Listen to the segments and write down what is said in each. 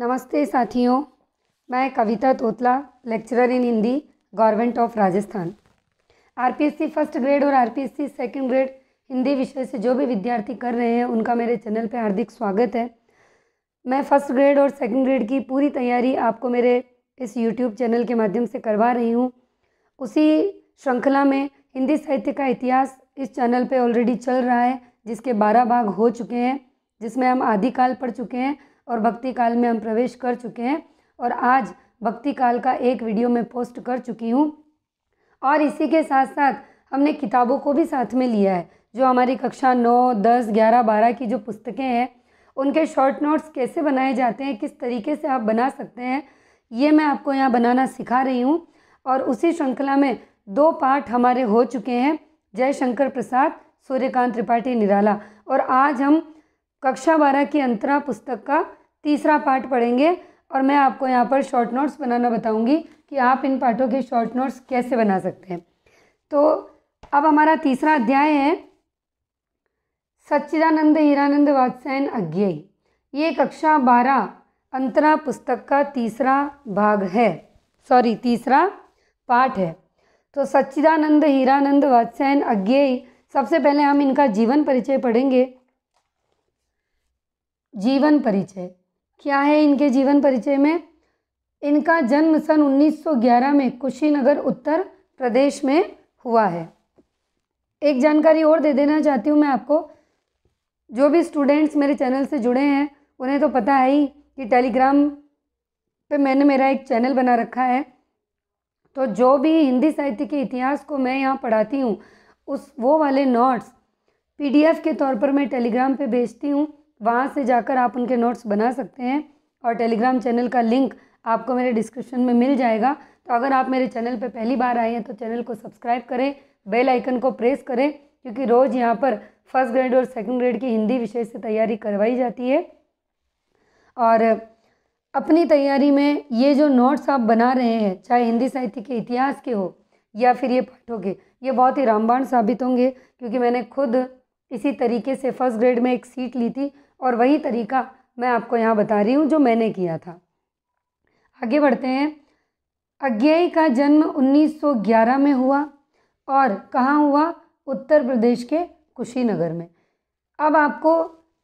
नमस्ते साथियों मैं Kavita Totla lecturer in Hindi government of Rajasthan RPSC first grade और आरपीएससी सेकंड ग्रेड हिंदी विषय से जो भी विद्यार्थी कर रहे हैं उनका मेरे चैनल पर हार्दिक स्वागत है मैं फर्स्ट ग्रेड और सेकंड ग्रेड की पूरी तैयारी आपको मेरे इस यूट्यूब चैनल के माध्यम से करवा रही हूँ उसी श्रृंखला में हिंदी साहित्य का इतिहास इस चैनल पर ऑलरेडी चल रहा है जिसके बारह भाग हो चुके हैं जिसमें हम आदिकाल पढ़ चुके हैं और भक्ति काल में हम प्रवेश कर चुके हैं और आज भक्ति काल का एक वीडियो मैं पोस्ट कर चुकी हूँ और इसी के साथ साथ हमने किताबों को भी साथ में लिया है जो हमारी कक्षा नौ दस ग्यारह बारह की जो पुस्तकें हैं उनके शॉर्ट नोट्स कैसे बनाए जाते हैं किस तरीके से आप बना सकते हैं ये मैं आपको यहाँ बनाना सिखा रही हूँ और उसी श्रृंखला में दो पाठ हमारे हो चुके हैं जय शंकर प्रसाद सूर्यकांत त्रिपाठी निराला और आज हम कक्षा बारह की अंतरा पुस्तक का तीसरा पार्ट पढ़ेंगे और मैं आपको यहाँ पर शॉर्ट नोट्स बनाना बताऊँगी कि आप इन पार्टों के शॉर्ट नोट्स कैसे बना सकते हैं तो अब हमारा तीसरा अध्याय है सच्चिदानंद हीरानंद वात्सायन अज्ञेय ये कक्षा बारह अंतरा पुस्तक का तीसरा भाग है सॉरी तीसरा पाठ है तो सच्चिदानंद हीरानंद वात्सायन अज्ञेय सबसे पहले हम इनका जीवन परिचय पढ़ेंगे जीवन परिचय क्या है इनके जीवन परिचय में इनका जन्म सन 1911 में कुशीनगर उत्तर प्रदेश में हुआ है एक जानकारी और दे देना चाहती हूँ मैं आपको जो भी स्टूडेंट्स मेरे चैनल से जुड़े हैं उन्हें तो पता है ही कि टेलीग्राम पे मैंने मेरा एक चैनल बना रखा है तो जो भी हिंदी साहित्य के इतिहास को मैं यहाँ पढ़ाती हूँ उस वो वाले नोट्स पीडीएफ के तौर पर मैं टेलीग्राम पे भेजती हूँ वहाँ से जाकर आप उनके नोट्स बना सकते हैं और टेलीग्राम चैनल का लिंक आपको मेरे डिस्क्रिप्शन में मिल जाएगा तो अगर आप मेरे चैनल पर पहली बार आए हैं तो चैनल को सब्सक्राइब करें बेल आइकन को प्रेस करें क्योंकि रोज़ यहाँ पर फर्स्ट ग्रेड और सेकंड ग्रेड की हिंदी विषय से तैयारी करवाई जाती है और अपनी तैयारी में ये जो नोट्स आप बना रहे हैं चाहे हिंदी साहित्य के इतिहास के हो या फिर ये पाठों के ये बहुत ही रामबाण साबित होंगे क्योंकि मैंने खुद इसी तरीके से फर्स्ट ग्रेड में एक सीट ली थी और वही तरीका मैं आपको यहाँ बता रही हूँ जो मैंने किया था आगे बढ़ते हैं अज्ञेय का जन्म 1911 में हुआ और कहाँ हुआ उत्तर प्रदेश के कुशीनगर में अब आपको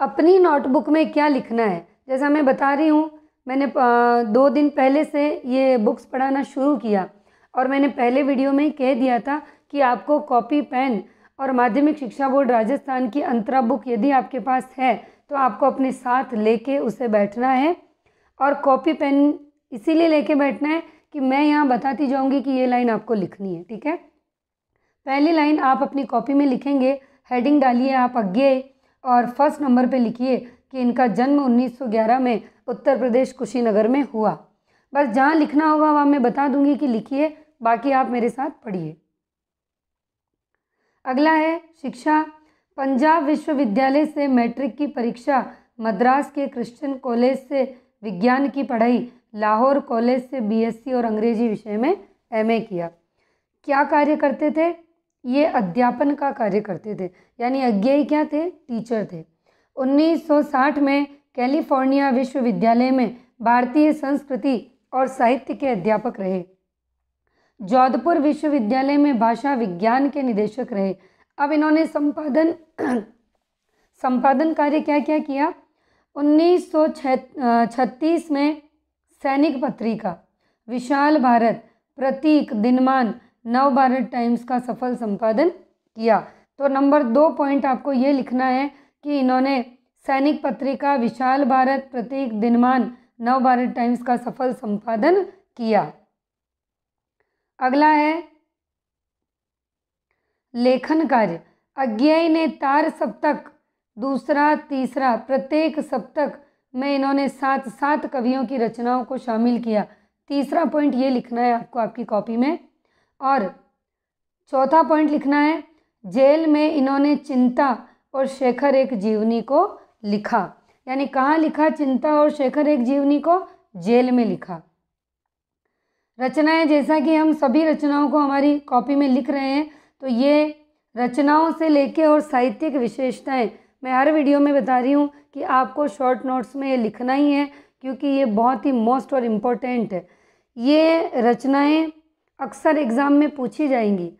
अपनी नोटबुक में क्या लिखना है जैसा मैं बता रही हूँ मैंने दो दिन पहले से ये बुक्स पढ़ाना शुरू किया और मैंने पहले वीडियो में कह दिया था कि आपको कॉपी पेन और माध्यमिक शिक्षा बोर्ड राजस्थान की अंतरा बुक यदि आपके पास है तो आपको अपने साथ लेके उसे बैठना है और कॉपी पेन इसीलिए लेके बैठना है कि मैं यहाँ बताती जाऊँगी कि ये लाइन आपको लिखनी है ठीक है पहली लाइन आप अपनी कॉपी में लिखेंगे हेडिंग डालिए आप अज्ञे और फर्स्ट नंबर पर लिखिए कि इनका जन्म 1911 में उत्तर प्रदेश कुशीनगर में हुआ बस जहाँ लिखना होगा वहाँ मैं बता दूंगी कि लिखिए बाकी आप मेरे साथ पढ़िए अगला है शिक्षा पंजाब विश्वविद्यालय से मैट्रिक की परीक्षा मद्रास के क्रिश्चियन कॉलेज से विज्ञान की पढ़ाई लाहौर कॉलेज से बीएससी और अंग्रेजी विषय में एमए किया क्या कार्य करते थे ये अध्यापन का कार्य करते थे यानी अज्ञाई क्या थे टीचर थे 1960 में कैलिफोर्निया विश्वविद्यालय में भारतीय संस्कृति और साहित्य के अध्यापक रहे जोधपुर विश्वविद्यालय में भाषा विज्ञान के निदेशक रहे अब इन्होंने संपादन संपादन कार्य क्या क्या किया 1936 में सैनिक पत्रिका विशाल भारत प्रतीक दिनमान नव भारत टाइम्स का सफल संपादन किया तो नंबर दो पॉइंट आपको ये लिखना है कि इन्होंने सैनिक पत्रिका विशाल भारत प्रतीक दिनमान नव भारत टाइम्स का सफल संपादन किया अगला है लेखन कार्य अज्ञाई ने तार सप्तक दूसरा तीसरा प्रत्येक सप्तक में इन्होंने सात सात कवियों की रचनाओं को शामिल किया तीसरा पॉइंट ये लिखना है आपको आपकी कॉपी में और चौथा पॉइंट लिखना है जेल में इन्होंने चिंता और शेखर एक जीवनी को लिखा यानी कहाँ लिखा चिंता और शेखर एक जीवनी को जेल में लिखा रचनाएं जैसा कि हम सभी रचनाओं को हमारी कॉपी में लिख रहे हैं तो ये रचनाओं से लेके और साहित्यिक विशेषताएं मैं हर वीडियो में बता रही हूँ कि आपको शॉर्ट नोट्स में ये लिखना ही है क्योंकि ये बहुत ही मोस्ट और इम्पोर्टेंट है ये रचनाएं अक्सर एग्ज़ाम में पूछी जाएंगी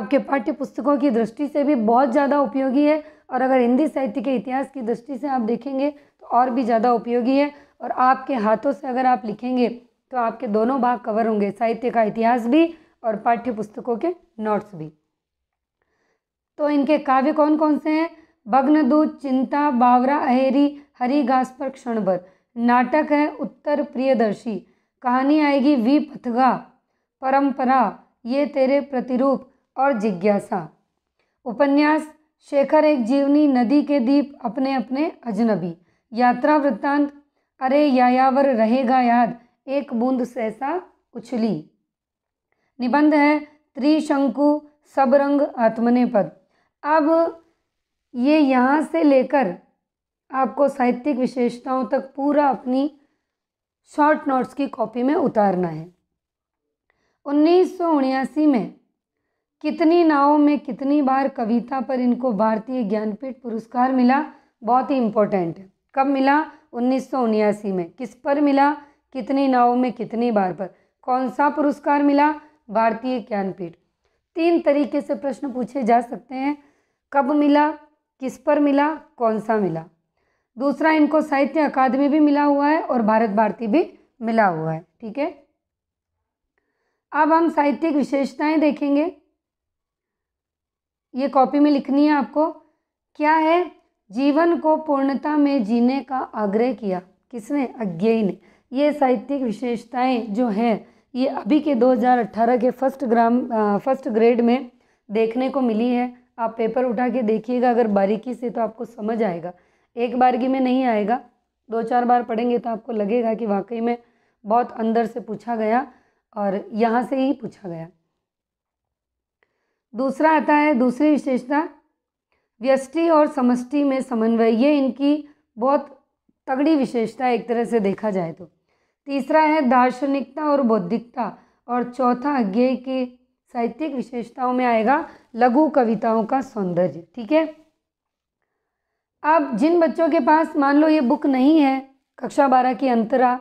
आपके पाठ्य पुस्तकों की दृष्टि से भी बहुत ज़्यादा उपयोगी है और अगर हिंदी साहित्य के इतिहास की दृष्टि से आप देखेंगे तो और भी ज़्यादा उपयोगी है और आपके हाथों से अगर आप लिखेंगे तो आपके दोनों भाग कवर होंगे साहित्य का इतिहास भी और पाठ्य पुस्तकों के नोट्स भी तो इनके काव्य कौन कौन से हैं भग्नदूत चिंता बावरा अहेरी हरी घास पर क्षणभर नाटक है उत्तर प्रियदर्शी कहानी आएगी वी पथगा परंपरा ये तेरे प्रतिरूप और जिज्ञासा उपन्यास शेखर एक जीवनी नदी के दीप अपने अपने अजनबी यात्रा वृत्तांत अरे यायावर रहेगा याद एक बूंद सहसा उछली निबंध है त्रिशंकु सबरंग आत्मने पद अब ये यहाँ से लेकर आपको साहित्यिक विशेषताओं तक पूरा अपनी शॉर्ट नोट्स की कॉपी में उतारना है उन्नीस में कितनी नावों में कितनी बार कविता पर इनको भारतीय ज्ञानपीठ पुरस्कार मिला बहुत ही इम्पोर्टेंट है कब मिला उन्नीस में किस पर मिला कितनी नावों में कितनी बार पर कौन सा पुरस्कार मिला भारतीय ज्ञानपीठ तीन तरीके से प्रश्न पूछे जा सकते हैं कब मिला किस पर मिला कौन सा मिला दूसरा इनको साहित्य अकादमी भी मिला हुआ है और भारत भारती भी मिला हुआ है ठीक है अब हम साहित्यिक विशेषताएं देखेंगे ये कॉपी में लिखनी है आपको क्या है जीवन को पूर्णता में जीने का आग्रह किया किसने अज्ञेय ने ये साहित्यिक विशेषताएं जो हैं ये अभी के 2018 के फर्स्ट ग्राम फर्स्ट ग्रेड में देखने को मिली है आप पेपर उठा के देखिएगा अगर बारीकी से तो आपको समझ आएगा एक बारगी में नहीं आएगा दो चार बार पढ़ेंगे तो आपको लगेगा कि वाकई में बहुत अंदर से पूछा गया और यहाँ से ही पूछा गया दूसरा आता है दूसरी विशेषता व्यष्टि और समष्टि में समन्वय ये इनकी बहुत तगड़ी विशेषता एक तरह से देखा जाए तो तीसरा है दार्शनिकता और बौद्धिकता और चौथा ज्ञेय की साहित्यिक विशेषताओं में आएगा लघु कविताओं का सौंदर्य ठीक है अब जिन बच्चों के पास मान लो ये बुक नहीं है कक्षा बारह की अंतरा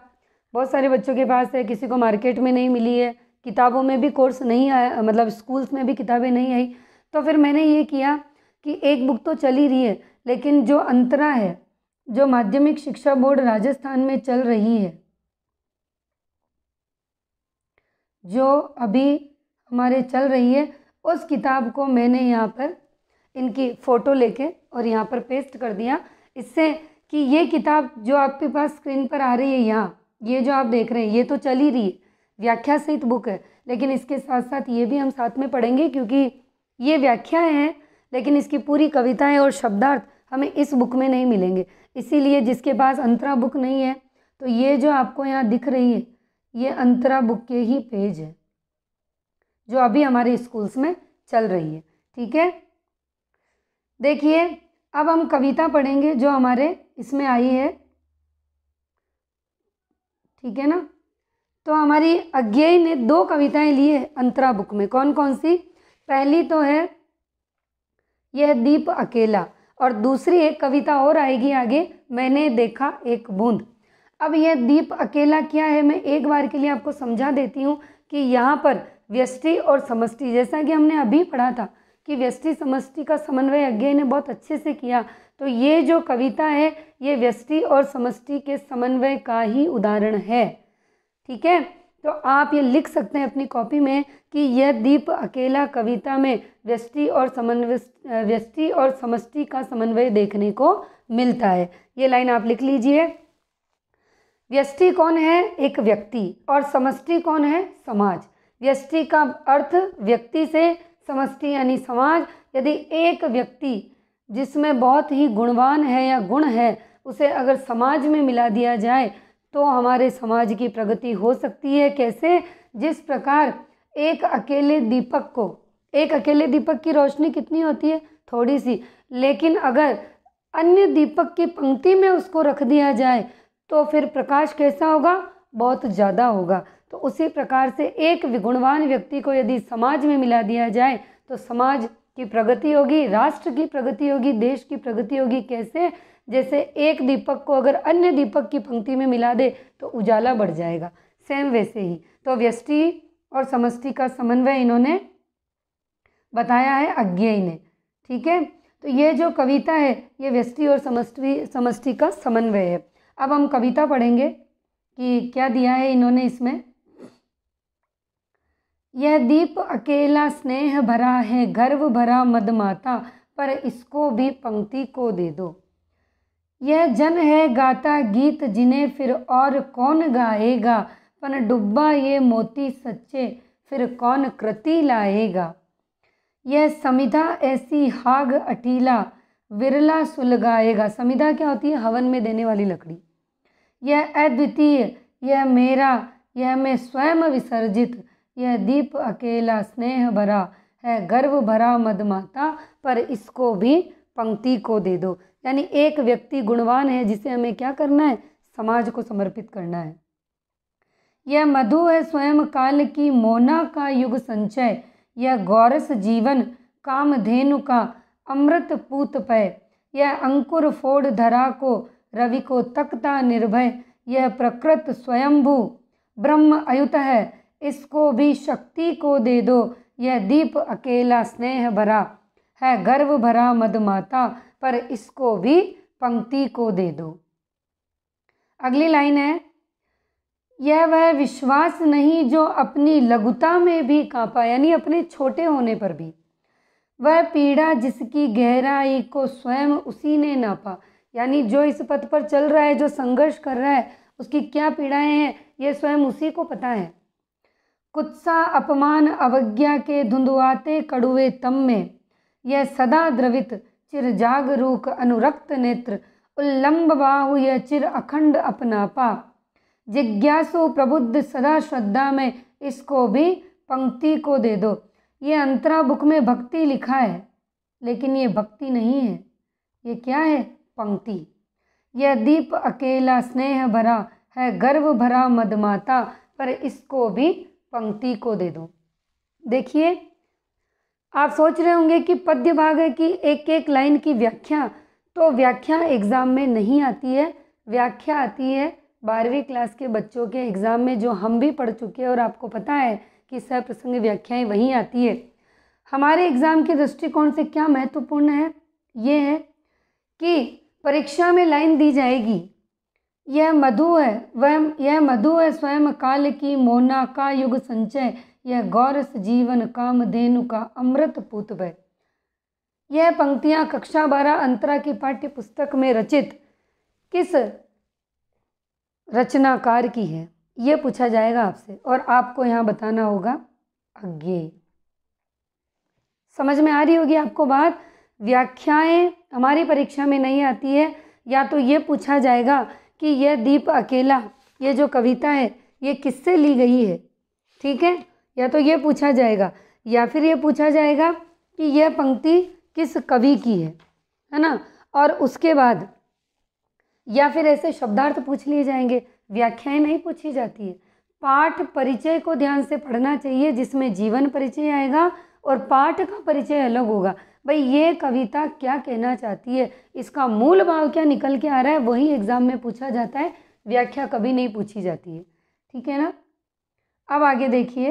बहुत सारे बच्चों के पास है किसी को मार्केट में नहीं मिली है किताबों में भी कोर्स नहीं आया मतलब स्कूल्स में भी किताबें नहीं आई तो फिर मैंने ये किया कि एक बुक तो चल ही रही है लेकिन जो अंतरा है जो माध्यमिक शिक्षा बोर्ड राजस्थान में चल रही है जो अभी हमारे चल रही है उस किताब को मैंने यहाँ पर इनकी फ़ोटो लेके और यहाँ पर पेस्ट कर दिया इससे कि ये किताब जो आपके पास स्क्रीन पर आ रही है यहाँ ये जो आप देख रहे हैं ये तो चल ही रही है व्याख्या सहित बुक है लेकिन इसके साथ साथ ये भी हम साथ में पढ़ेंगे क्योंकि ये व्याख्याएँ हैं लेकिन इसकी पूरी कविताएं और शब्दार्थ हमें इस बुक में नहीं मिलेंगे इसीलिए जिसके पास अंतरा बुक नहीं है तो ये जो आपको यहाँ दिख रही है ये अंतरा बुक के ही पेज है जो अभी हमारे स्कूल्स में चल रही है ठीक है देखिए अब हम कविता पढ़ेंगे जो हमारे इसमें आई है ठीक है ना तो हमारी अज्ञेय ने दो कविताएं ली है अंतरा बुक में कौन कौन सी पहली तो है यह दीप अकेला और दूसरी एक कविता और आएगी आगे मैंने देखा एक बूंद अब यह दीप अकेला क्या है मैं एक बार के लिए आपको समझा देती हूँ कि यहाँ पर व्यष्टि और समष्टि जैसा कि हमने अभी पढ़ा था कि व्यष्टि समष्टि का समन्वय अज्ञा ने बहुत अच्छे से किया तो ये जो कविता है ये व्यष्टि और समष्टि के समन्वय का ही उदाहरण है ठीक है तो आप ये लिख सकते हैं अपनी कॉपी में कि यह दीप अकेला कविता में व्यष्टि और समन्वय व्यष्टि और समष्टि का समन्वय देखने को मिलता है ये लाइन आप लिख लीजिए व्यष्टि कौन है एक व्यक्ति और समष्टि कौन है समाज व्यष्टि का अर्थ व्यक्ति से समष्टि यानी समाज यदि एक व्यक्ति जिसमें बहुत ही गुणवान है या गुण है उसे अगर समाज में मिला दिया जाए तो हमारे समाज की प्रगति हो सकती है कैसे जिस प्रकार एक अकेले दीपक को एक अकेले दीपक की रोशनी कितनी होती है थोड़ी सी लेकिन अगर अन्य दीपक की पंक्ति में उसको रख दिया जाए तो फिर प्रकाश कैसा होगा बहुत ज़्यादा होगा तो उसी प्रकार से एक गुणवान व्यक्ति को यदि समाज में मिला दिया जाए तो समाज की प्रगति होगी राष्ट्र की प्रगति होगी देश की प्रगति होगी कैसे जैसे एक दीपक को अगर अन्य दीपक की पंक्ति में मिला दे तो उजाला बढ़ जाएगा सेम वैसे ही तो व्यष्टि और समष्टि का समन्वय इन्होंने बताया है अज्ञेय ने ठीक है तो ये जो कविता है ये व्यष्टि और समष्टि समष्टि का समन्वय है अब हम कविता पढ़ेंगे कि क्या दिया है इन्होंने इसमें यह दीप अकेला स्नेह भरा है गर्व भरा मदमाता पर इसको भी पंक्ति को दे दो यह जन है गाता गीत जिन्हें फिर और कौन गाएगा पन डुब्बा ये मोती सच्चे फिर कौन कृति लाएगा यह समिधा ऐसी हाग अटीला विरला सुलगाएगा समिधा क्या होती है हवन में देने वाली लकड़ी यह अद्वितीय यह मेरा यह मैं स्वयं विसर्जित यह दीप अकेला स्नेह भरा है गर्व भरा मदमाता पर इसको भी पंक्ति को दे दो यानी एक व्यक्ति गुणवान है जिसे हमें क्या करना है समाज को समर्पित करना है यह मधु है स्वयं काल की मोना का युग संचय यह गौरस जीवन कामधेनु का अमृत पूत पय यह अंकुर फोड़ धरा को रवि को तकता निर्भय यह प्रकृत स्वयंभू ब्रह्म अयुत है इसको भी शक्ति को दे दो यह दीप अकेला स्नेह भरा है गर्व भरा मदमाता पर इसको भी पंक्ति को दे दो अगली लाइन है यह वह विश्वास नहीं जो अपनी लघुता में भी कांपा यानी अपने छोटे होने पर भी वह पीड़ा जिसकी गहराई को स्वयं उसी ने नापा यानी जो इस पथ पर चल रहा है जो संघर्ष कर रहा है उसकी क्या पीड़ाएं हैं यह स्वयं उसी को पता है कुत्सा अपमान अवज्ञा के धुंधुआते कड़ुए तम में यह सदा द्रवित चिर जागरूक अनुरक्त नेत्र उल्लंब बाहु यह चिर अखंड अपनापा जिज्ञासु प्रबुद्ध सदा श्रद्धा में इसको भी पंक्ति को दे दो ये अंतरा बुक में भक्ति लिखा है लेकिन ये भक्ति नहीं है ये क्या है पंक्ति यह दीप अकेला स्नेह भरा है गर्व भरा मदमाता पर इसको भी पंक्ति को दे दो देखिए आप सोच रहे होंगे कि पद्य भाग है कि एक एक लाइन की व्याख्या तो व्याख्या एग्ज़ाम में नहीं आती है व्याख्या आती है बारहवीं क्लास के बच्चों के एग्ज़ाम में जो हम भी पढ़ चुके हैं और आपको पता है कि सह प्रसंग व्याख्याएँ वहीं आती है हमारे एग्ज़ाम के दृष्टिकोण से क्या महत्वपूर्ण है ये है कि परीक्षा में लाइन दी जाएगी यह मधु है वह यह मधु है स्वयं काल की मोना का युग संचय यह गौरस जीवन काम धेनु का अमृत पुत भय यह पंक्तियां कक्षा बारह अंतरा की पाठ्य पुस्तक में रचित किस रचनाकार की है यह पूछा जाएगा आपसे और आपको यहाँ बताना होगा अज्ञे समझ में आ रही होगी आपको बात व्याख्याएं हमारी परीक्षा में नहीं आती है या तो ये पूछा जाएगा कि यह दीप अकेला ये जो कविता है ये किससे ली गई है ठीक है या तो ये पूछा जाएगा या फिर ये पूछा जाएगा कि यह पंक्ति किस कवि की है है ना और उसके बाद या फिर ऐसे शब्दार्थ पूछ लिए जाएंगे व्याख्याएं नहीं पूछी जाती है पाठ परिचय को ध्यान से पढ़ना चाहिए जिसमें जीवन परिचय आएगा और पाठ का परिचय अलग होगा भाई ये कविता क्या कहना चाहती है इसका मूल भाव क्या निकल के आ रहा है वही एग्जाम में पूछा जाता है व्याख्या कभी नहीं पूछी जाती है ठीक है ना अब आगे देखिए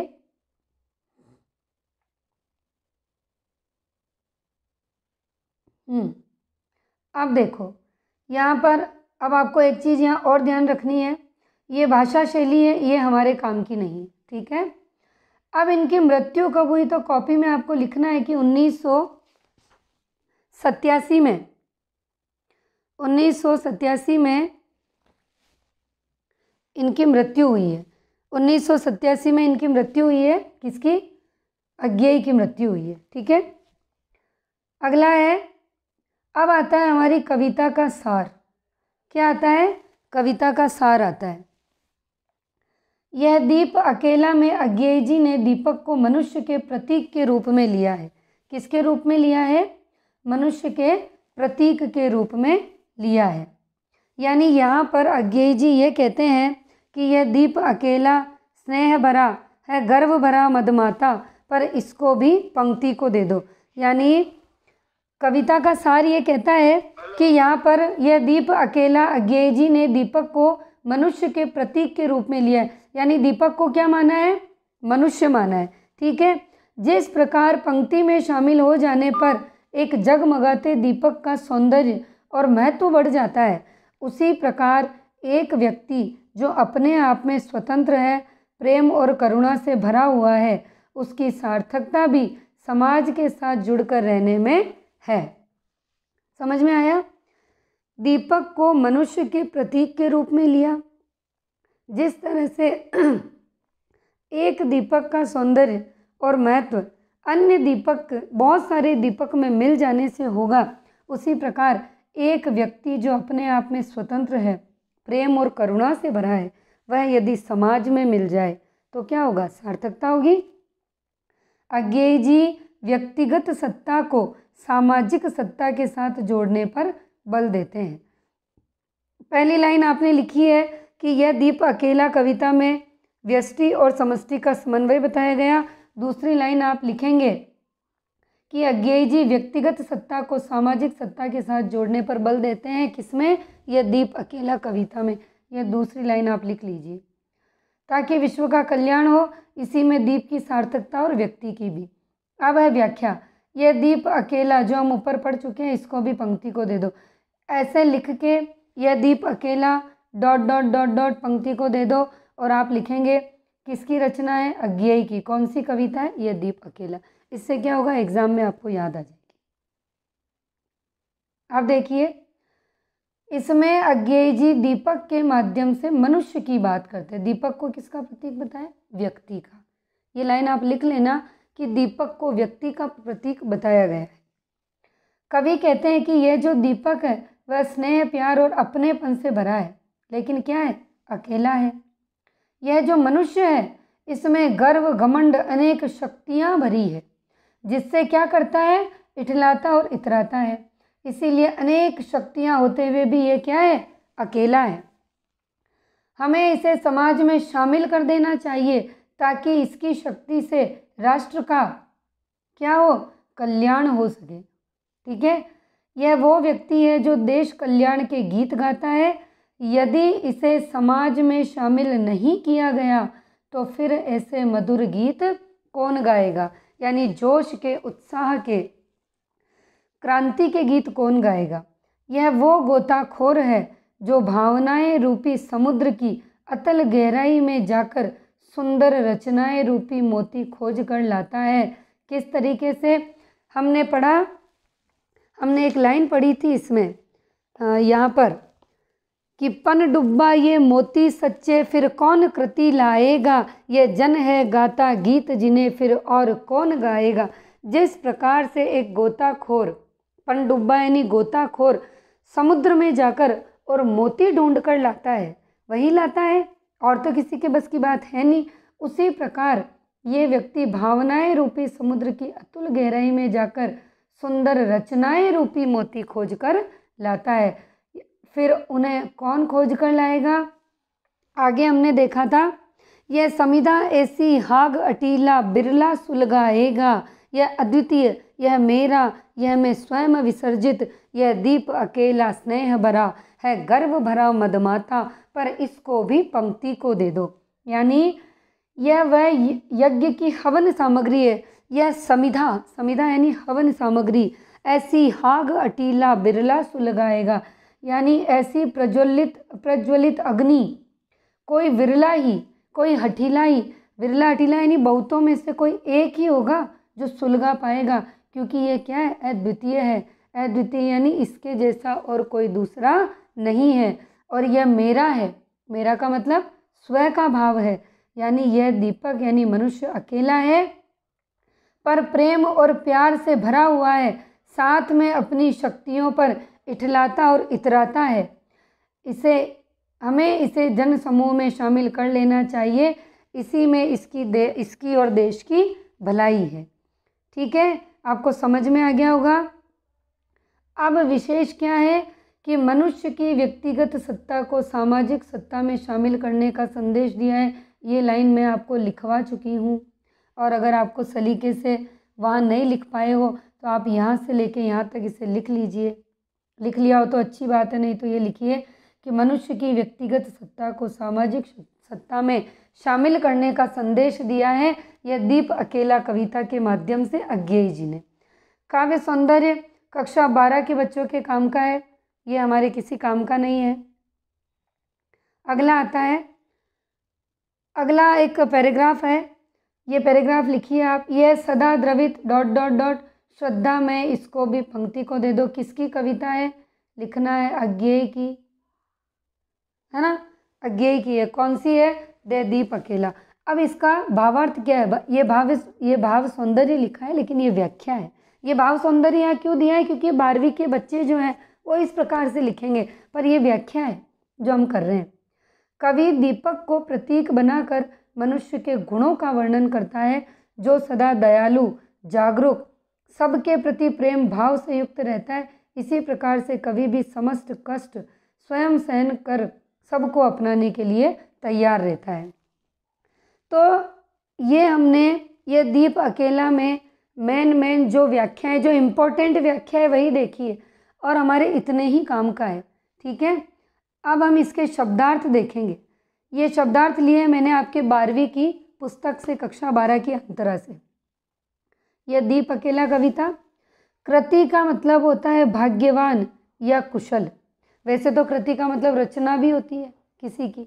हम्म, अब देखो यहाँ पर अब आपको एक चीज़ यहाँ और ध्यान रखनी है ये भाषा शैली है ये हमारे काम की नहीं ठीक है अब इनकी मृत्यु कब हुई तो कॉपी में आपको लिखना है कि उन्नीस सौ सत्यासी में उन्नीस सौ सत्यासी में इनकी मृत्यु हुई है उन्नीस सौ सत्यासी में इनकी मृत्यु हुई है किसकी अज्ञे की मृत्यु हुई है ठीक है अगला है अब आता है हमारी कविता का सार क्या आता है कविता का सार आता है यह दीप अकेला में अज्ञे जी ने दीपक को मनुष्य के प्रतीक के रूप में लिया है किसके रूप में लिया है मनुष्य के प्रतीक के रूप में लिया है यानी यहाँ पर अज्ञेय जी ये कहते हैं कि यह दीप अकेला स्नेह भरा है गर्व भरा मदमाता पर इसको भी पंक्ति को दे दो यानी कविता का सार ये कहता है कि यहाँ पर यह दीप अकेला अज्ञेय जी ने दीपक को मनुष्य के प्रतीक के रूप में लिया है यानी दीपक को क्या माना है मनुष्य माना है ठीक है जिस प्रकार पंक्ति में शामिल हो जाने पर एक जगमगाते दीपक का सौंदर्य और महत्व बढ़ जाता है उसी प्रकार एक व्यक्ति जो अपने आप में स्वतंत्र है प्रेम और करुणा से भरा हुआ है उसकी सार्थकता भी समाज के साथ जुड़कर रहने में है समझ में आया दीपक को मनुष्य के प्रतीक के रूप में लिया जिस तरह से एक दीपक का सौंदर्य और महत्व अन्य दीपक बहुत सारे दीपक में मिल जाने से होगा उसी प्रकार एक व्यक्ति जो अपने आप में स्वतंत्र है प्रेम और करुणा से भरा है वह यदि समाज में मिल जाए तो क्या होगा सार्थकता होगी अज्ञेय जी व्यक्तिगत सत्ता को सामाजिक सत्ता के साथ जोड़ने पर बल देते हैं पहली लाइन आपने लिखी है कि यह दीप अकेला कविता में व्यष्टि और समष्टि का समन्वय बताया गया दूसरी लाइन आप लिखेंगे कि जी व्यक्तिगत सत्ता को सामाजिक सत्ता के साथ जोड़ने पर बल देते हैं किसमें यह दीप अकेला कविता में यह दूसरी लाइन आप लिख लीजिए ताकि विश्व का कल्याण हो इसी में दीप की सार्थकता और व्यक्ति की भी अब है व्याख्या यह दीप अकेला जो हम ऊपर पढ़ चुके हैं इसको भी पंक्ति को दे दो ऐसे लिख के यह दीप अकेला डॉट डॉट डॉट डॉट पंक्ति को दे दो और आप लिखेंगे किसकी रचना है अज्ञाई की कौन सी कविता है यह दीप अकेला इससे क्या होगा एग्जाम में आपको याद आ जाएगी अब देखिए इसमें अज्ञेय जी दीपक के माध्यम से मनुष्य की बात करते हैं दीपक को किसका प्रतीक बताएं व्यक्ति का ये लाइन आप लिख लेना कि दीपक को व्यक्ति का प्रतीक बताया गया है कवि कहते हैं कि यह जो दीपक है वह स्नेह प्यार और अपनेपन से भरा है लेकिन क्या है अकेला है यह जो मनुष्य है इसमें गर्व घमंड अनेक शक्तियाँ भरी है जिससे क्या करता है इठलाता और इतराता है इसीलिए अनेक शक्तियाँ होते हुए भी ये क्या है अकेला है हमें इसे समाज में शामिल कर देना चाहिए ताकि इसकी शक्ति से राष्ट्र का क्या हो कल्याण हो सके ठीक है यह वो व्यक्ति है जो देश कल्याण के गीत गाता है यदि इसे समाज में शामिल नहीं किया गया तो फिर ऐसे मधुर गीत कौन गाएगा यानी जोश के उत्साह के क्रांति के गीत कौन गाएगा यह वो गोताखोर है जो भावनाएं रूपी समुद्र की अतल गहराई में जाकर सुंदर रचनाएं रूपी मोती खोज कर लाता है किस तरीके से हमने पढ़ा हमने एक लाइन पढ़ी थी इसमें यहाँ पर कि पन डुब्बा ये मोती सच्चे फिर कौन कृति लाएगा ये जन है गाता गीत जिन्हें फिर और कौन गाएगा जिस प्रकार से एक गोताखोर पनडुब्बा यानी गोताखोर समुद्र में जाकर और मोती ढूंढ कर लाता है वही लाता है और तो किसी के बस की बात है नहीं उसी प्रकार ये व्यक्ति भावनाएं रूपी समुद्र की अतुल गहराई में जाकर सुंदर रचनाएं रूपी मोती खोजकर लाता है फिर उन्हें कौन खोज कर लाएगा आगे हमने देखा था यह समिधा ऐसी हाग अटीला बिरला सुलगाएगा यह अद्वितीय यह मेरा यह मैं स्वयं विसर्जित यह दीप अकेला स्नेह भरा है गर्व भरा मदमाता पर इसको भी पंक्ति को दे दो यानी यह वह यज्ञ की हवन सामग्री है यह समिधा समिधा यानी हवन सामग्री ऐसी हाग अटीला बिरला सुलगाएगा यानी ऐसी प्रज्वलित प्रज्वलित अग्नि कोई विरला ही कोई हठीला ही विरला हठीला यानी बहुतों में से कोई एक ही होगा जो सुलगा पाएगा क्योंकि ये क्या है अद्वितीय है अद्वितीय यानी इसके जैसा और कोई दूसरा नहीं है और यह मेरा है मेरा का मतलब स्व का भाव है यानी यह दीपक यानी मनुष्य अकेला है पर प्रेम और प्यार से भरा हुआ है साथ में अपनी शक्तियों पर इठलाता और इतराता है इसे हमें इसे जन समूह में शामिल कर लेना चाहिए इसी में इसकी दे इसकी और देश की भलाई है ठीक है आपको समझ में आ गया होगा अब विशेष क्या है कि मनुष्य की व्यक्तिगत सत्ता को सामाजिक सत्ता में शामिल करने का संदेश दिया है ये लाइन मैं आपको लिखवा चुकी हूँ और अगर आपको सलीके से वहाँ नहीं लिख पाए हो तो आप यहाँ से लेके यहाँ तक इसे लिख लीजिए लिख लिया हो तो अच्छी बात है नहीं तो ये लिखिए कि मनुष्य की व्यक्तिगत सत्ता को सामाजिक सत्ता में शामिल करने का संदेश दिया है यह दीप अकेला कविता के माध्यम से अज्ञेय जी ने काव्य सौंदर्य कक्षा बारह के बच्चों के काम का है ये हमारे किसी काम का नहीं है अगला आता है अगला एक पैराग्राफ है ये पैराग्राफ लिखिए आप यह सदा द्रवित डॉट डॉट डॉट श्रद्धा में इसको भी पंक्ति को दे दो किसकी कविता है लिखना है अज्ञेय की है ना अज्ञेय की है कौन सी है दे दीप अकेला अब इसका भावार्थ क्या है ये भाव ये भाव सौंदर्य लिखा है लेकिन ये व्याख्या है ये भाव सौंदर्य यहाँ क्यों दिया है क्योंकि बारहवीं के बच्चे जो हैं वो इस प्रकार से लिखेंगे पर ये व्याख्या है जो हम कर रहे हैं कवि दीपक को प्रतीक बनाकर मनुष्य के गुणों का वर्णन करता है जो सदा दयालु जागरूक सबके प्रति प्रेम भाव से युक्त रहता है इसी प्रकार से कभी भी समस्त कष्ट स्वयं सहन कर सबको अपनाने के लिए तैयार रहता है तो ये हमने ये दीप अकेला में मेन मेन जो व्याख्या है जो इम्पोर्टेंट व्याख्या है वही देखी है और हमारे इतने ही काम का है ठीक है अब हम इसके शब्दार्थ देखेंगे ये शब्दार्थ लिए मैंने आपके बारहवीं की पुस्तक से कक्षा बारह की अंतरा से या दीप अकेला कविता कृति का मतलब होता है भाग्यवान या कुशल वैसे तो कृति का मतलब रचना भी होती है किसी की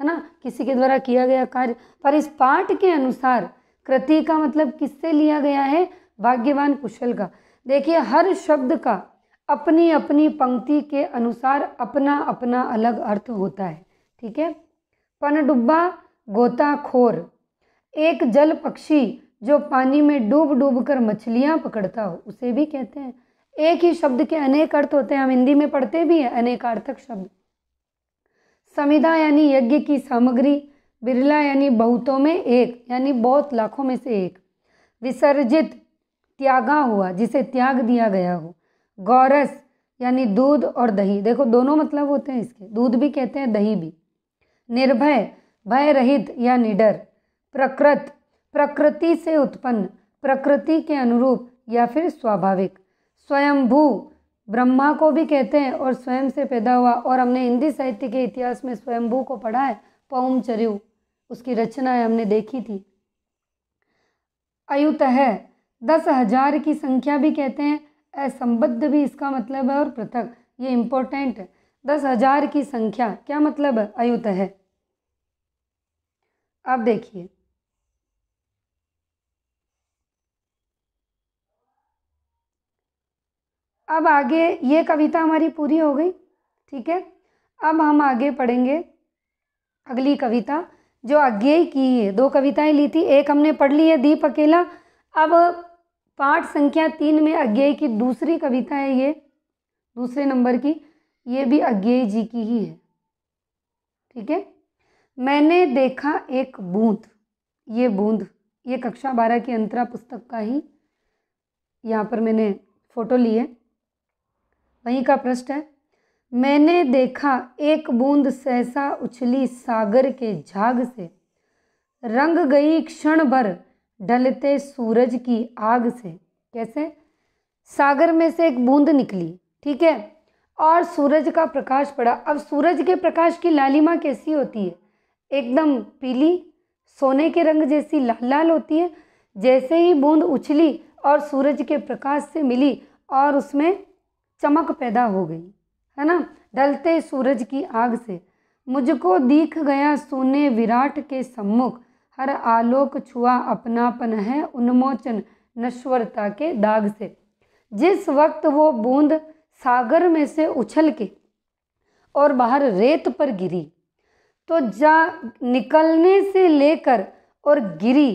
है ना किसी के द्वारा किया गया कार्य पर इस पाठ के अनुसार कृति का मतलब किससे लिया गया है भाग्यवान कुशल का देखिए हर शब्द का अपनी अपनी पंक्ति के अनुसार अपना अपना अलग अर्थ होता है ठीक है पनडुब्बा गोताखोर एक जल पक्षी जो पानी में डूब डूब कर मछलियाँ पकड़ता हो उसे भी कहते हैं एक ही शब्द के अनेक अर्थ होते हैं हम हिंदी में पढ़ते भी हैं अनेकार्थक शब्द समिधा यानी यज्ञ की सामग्री बिरला यानी बहुतों में एक यानी बहुत लाखों में से एक विसर्जित त्यागा हुआ जिसे त्याग दिया गया हो गौरस यानी दूध और दही देखो दोनों मतलब होते हैं इसके दूध भी कहते हैं दही भी निर्भय भय रहित या निडर प्रकृत प्रकृति से उत्पन्न प्रकृति के अनुरूप या फिर स्वाभाविक स्वयंभू ब्रह्मा को भी कहते हैं और स्वयं से पैदा हुआ और हमने हिंदी साहित्य के इतिहास में स्वयंभू को पढ़ा है पौमचर्यु उसकी रचनाएं हमने देखी थी अयुत है दस हजार की संख्या भी कहते हैं असंबद्ध भी इसका मतलब है और पृथक ये इंपॉर्टेंट है दस हजार की संख्या क्या मतलब है अयुत है आप देखिए अब आगे ये कविता हमारी पूरी हो गई ठीक है अब हम आगे पढ़ेंगे अगली कविता जो आगे की है दो कविताएं ली थी एक हमने पढ़ ली है दीप अकेला अब पाठ संख्या तीन में अज्ञेय की दूसरी कविता है ये दूसरे नंबर की ये भी अज्ञेय जी की ही है ठीक है मैंने देखा एक बूंद ये बूंद ये कक्षा बारह की अंतरा पुस्तक का ही यहाँ पर मैंने फ़ोटो ली है वहीं का प्रश्न है मैंने देखा एक बूंद सहसा उछली सागर के झाग से रंग गई क्षण भर ढलते सूरज की आग से कैसे सागर में से एक बूंद निकली ठीक है और सूरज का प्रकाश पड़ा अब सूरज के प्रकाश की लालिमा कैसी होती है एकदम पीली सोने के रंग जैसी लाल लाल होती है जैसे ही बूंद उछली और सूरज के प्रकाश से मिली और उसमें चमक पैदा हो गई है ना डलते सूरज की आग से मुझको दिख गया सोने विराट के सम्मुख हर आलोक छुआ अपनापन है उन्मोचन नश्वरता के दाग से जिस वक्त वो बूंद सागर में से उछल के और बाहर रेत पर गिरी तो जा निकलने से लेकर और गिरी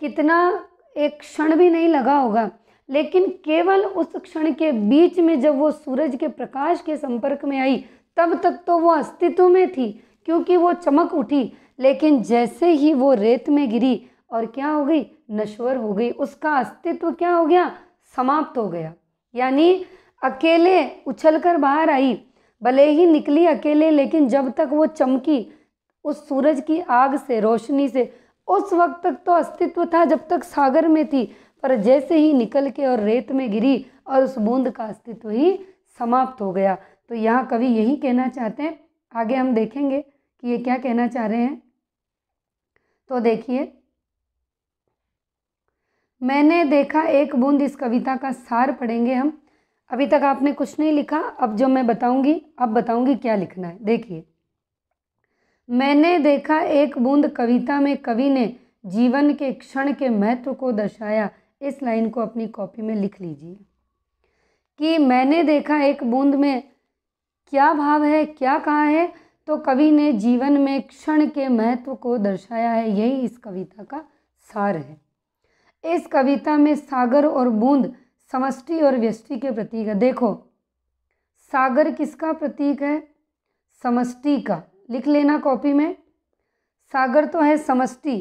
कितना एक क्षण भी नहीं लगा होगा लेकिन केवल उस क्षण के बीच में जब वो सूरज के प्रकाश के संपर्क में आई तब तक तो वो अस्तित्व में थी क्योंकि वो चमक उठी लेकिन जैसे ही वो रेत में गिरी और क्या हो गई नश्वर हो गई उसका अस्तित्व क्या हो गया समाप्त हो गया यानी अकेले उछलकर बाहर आई भले ही निकली अकेले लेकिन जब तक वो चमकी उस सूरज की आग से रोशनी से उस वक्त तक तो अस्तित्व था जब तक सागर में थी पर जैसे ही निकल के और रेत में गिरी और उस बूंद का अस्तित्व ही समाप्त हो गया तो यहाँ कवि यही कहना चाहते हैं आगे हम देखेंगे कि ये क्या कहना चाह रहे हैं तो देखिए मैंने देखा एक बूंद इस कविता का सार पढ़ेंगे हम अभी तक आपने कुछ नहीं लिखा अब जो मैं बताऊंगी अब बताऊंगी क्या लिखना है देखिए मैंने देखा एक बूंद कविता में कवि ने जीवन के क्षण के महत्व को दर्शाया इस लाइन को अपनी कॉपी में लिख लीजिए कि मैंने देखा एक बूंद में क्या भाव है क्या कहा है तो कवि ने जीवन में क्षण के महत्व को दर्शाया है यही इस कविता का सार है इस कविता में सागर और बूंद समष्टि और व्यष्टि के प्रतीक है देखो सागर किसका प्रतीक है समष्टि का लिख लेना कॉपी में सागर तो है समष्टि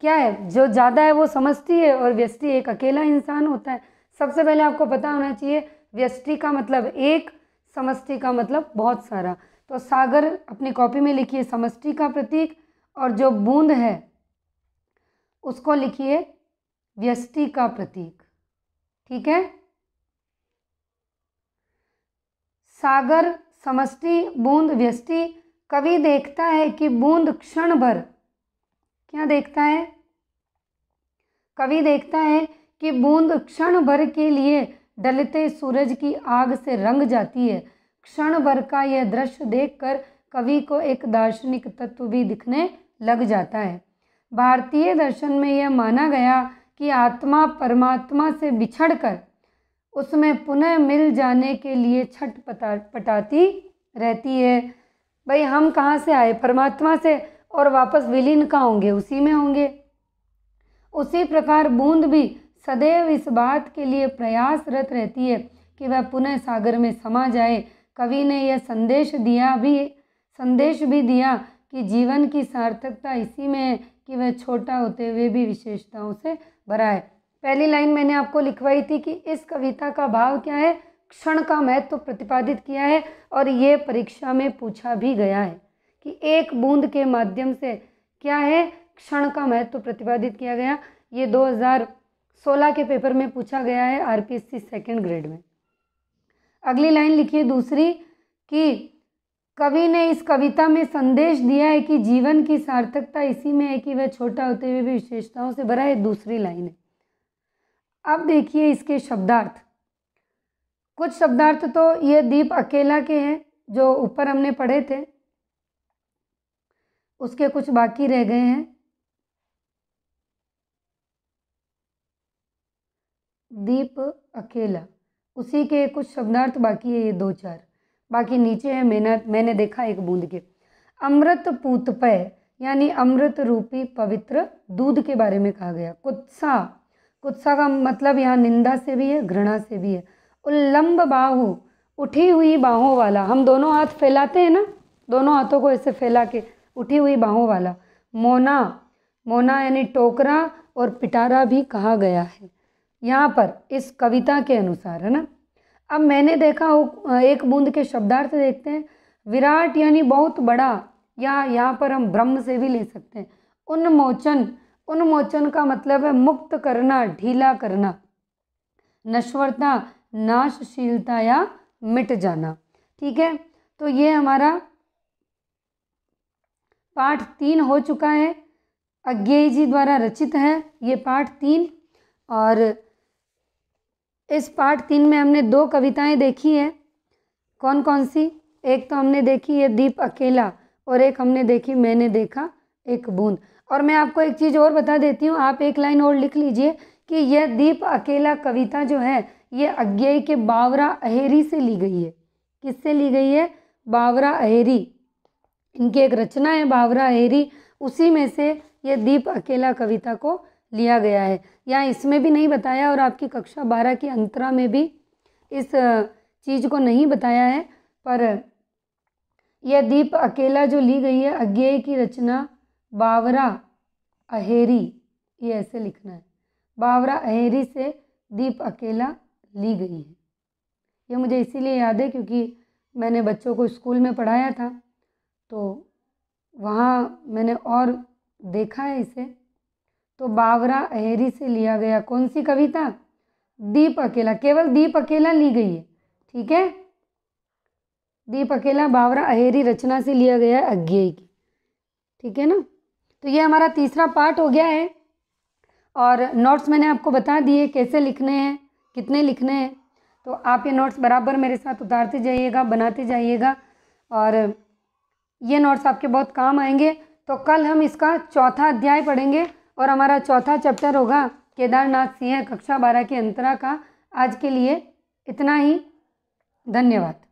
क्या है जो ज़्यादा है वो समझती है और व्यष्टि एक अकेला इंसान होता है सबसे पहले आपको पता होना चाहिए व्यष्टि का मतलब एक समष्टि का मतलब बहुत सारा तो सागर अपनी कॉपी में लिखिए समष्टि का प्रतीक और जो बूंद है उसको लिखिए व्यष्टि का प्रतीक ठीक है सागर समष्टि बूंद व्यष्टि कवि देखता है कि बूंद क्षण भर क्या देखता है कवि देखता है कि बूंद क्षण भर के लिए डलते सूरज की आग से रंग जाती है क्षण भर का यह दृश्य देखकर कवि को एक दार्शनिक तत्व भी दिखने लग जाता है भारतीय दर्शन में यह माना गया कि आत्मा परमात्मा से बिछड़कर उसमें पुनः मिल जाने के लिए छठ पटाती रहती है भाई हम कहाँ से आए परमात्मा से और वापस विलीन का होंगे उसी में होंगे उसी प्रकार बूंद भी सदैव इस बात के लिए प्रयासरत रहती है कि वह पुनः सागर में समा जाए कवि ने यह संदेश दिया भी संदेश भी दिया कि जीवन की सार्थकता इसी में है कि वह छोटा होते हुए भी विशेषताओं से भरा है पहली लाइन मैंने आपको लिखवाई थी कि इस कविता का भाव क्या है क्षण का महत्व तो प्रतिपादित किया है और ये परीक्षा में पूछा भी गया है कि एक बूंद के माध्यम से क्या है क्षण का महत्व तो प्रतिपादित किया गया ये 2016 के पेपर में पूछा गया है R P S C second grade में अगली लाइन लिखिए दूसरी कि कवि ने इस कविता में संदेश दिया है कि जीवन की सार्थकता इसी में है कि वह छोटा होते हुए भी विशेषताओं से भरा है दूसरी लाइन है अब देखिए इसके शब्दार्थ कुछ शब्दार्थ तो ये दीप अकेला के हैं जो ऊपर हमने पढ़े थे उसके कुछ बाकी रह गए हैं दीप अकेला उसी के कुछ शब्दार्थ बाकी है ये दो चार बाकी नीचे है मैंने मैंने देखा एक बूंद के अमृत पूतपय यानी अमृत रूपी पवित्र दूध के बारे में कहा गया कुत्सा कुत्सा का मतलब यहाँ निंदा से भी है घृणा से भी है उल्लंब बाहु उठी हुई बाहों वाला हम दोनों हाथ फैलाते हैं ना दोनों हाथों को ऐसे फैला के उठी हुई बाहों वाला मोना मोना यानी टोकरा और पिटारा भी कहा गया है यहाँ पर इस कविता के अनुसार है ना अब मैंने देखा हो एक बूंद के शब्दार्थ देखते हैं विराट यानी बहुत बड़ा या यहाँ पर हम ब्रह्म से भी ले सकते हैं उन्मोचन उन्मोचन का मतलब है मुक्त करना ढीला करना नश्वरता नाशशीलता या मिट जाना ठीक है तो ये हमारा पाठ तीन हो चुका है अज्ञेय जी द्वारा रचित है ये पाठ तीन और इस पाठ तीन में हमने दो कविताएं देखी हैं कौन कौन सी एक तो हमने देखी ये दीप अकेला और एक हमने देखी मैंने देखा एक बूंद और मैं आपको एक चीज़ और बता देती हूँ आप एक लाइन और लिख लीजिए कि यह दीप अकेला कविता जो है ये अज्ञेय के बावरा अहेरी से ली गई है किससे ली गई है बावरा अहेरी इनकी एक रचना है बावरा एरी उसी में से यह दीप अकेला कविता को लिया गया है या इसमें भी नहीं बताया और आपकी कक्षा बारह की अंतरा में भी इस चीज़ को नहीं बताया है पर यह दीप अकेला जो ली गई है अज्ञेय की रचना बावरा अहेरी ये ऐसे लिखना है बावरा अहेरी से दीप अकेला ली गई है ये मुझे इसीलिए याद है क्योंकि मैंने बच्चों को स्कूल में पढ़ाया था तो वहाँ मैंने और देखा है इसे तो बावरा अहेरी से लिया गया कौन सी कविता दीप अकेला केवल दीप अकेला ली गई है ठीक है दीप अकेला बावरा अहेरी रचना से लिया गया है अज्ञे की ठीक है ना तो ये हमारा तीसरा पार्ट हो गया है और नोट्स मैंने आपको बता दिए कैसे लिखने हैं कितने लिखने हैं तो आप ये नोट्स बराबर मेरे साथ उतारते जाइएगा बनाते जाइएगा और ये नोट्स आपके बहुत काम आएंगे तो कल हम इसका चौथा अध्याय पढ़ेंगे और हमारा चौथा चैप्टर होगा केदारनाथ सिंह कक्षा बारह के अंतरा का आज के लिए इतना ही धन्यवाद